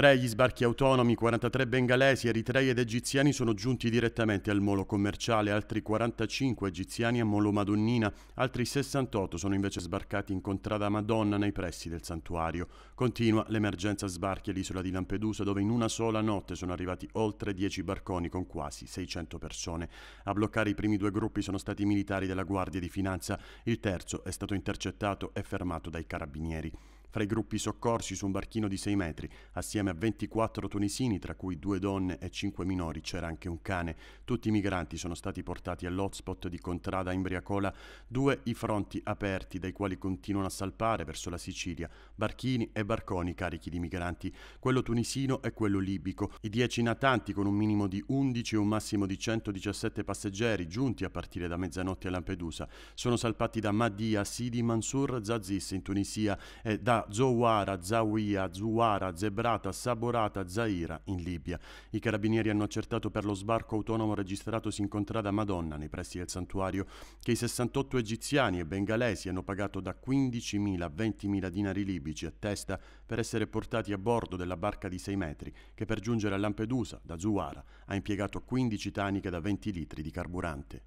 Tre gli sbarchi autonomi, 43 bengalesi, eritrei ed egiziani sono giunti direttamente al molo commerciale, altri 45 egiziani a Molo Madonnina, altri 68 sono invece sbarcati in Contrada Madonna nei pressi del santuario. Continua l'emergenza sbarchi all'isola di Lampedusa dove in una sola notte sono arrivati oltre 10 barconi con quasi 600 persone. A bloccare i primi due gruppi sono stati i militari della Guardia di Finanza, il terzo è stato intercettato e fermato dai carabinieri fra i gruppi soccorsi su un barchino di 6 metri. Assieme a 24 tunisini, tra cui due donne e cinque minori, c'era anche un cane. Tutti i migranti sono stati portati all'hotspot di Contrada Imbriacola, due i fronti aperti dai quali continuano a salpare verso la Sicilia barchini e barconi carichi di migranti, quello tunisino e quello libico. I 10 natanti con un minimo di 11 e un massimo di 117 passeggeri giunti a partire da mezzanotte a Lampedusa sono salpati da Mahdi Assidi Mansur, Zazis in Tunisia e da Zouara, Zawiya, Zuara, Zebrata, Saborata, Zaira in Libia. I carabinieri hanno accertato per lo sbarco autonomo registratosi in contrada Madonna nei pressi del santuario che i 68 egiziani e bengalesi hanno pagato da 15.000 a 20.000 dinari libici a testa per essere portati a bordo della barca di 6 metri che per giungere a Lampedusa da Zuara ha impiegato 15 taniche da 20 litri di carburante.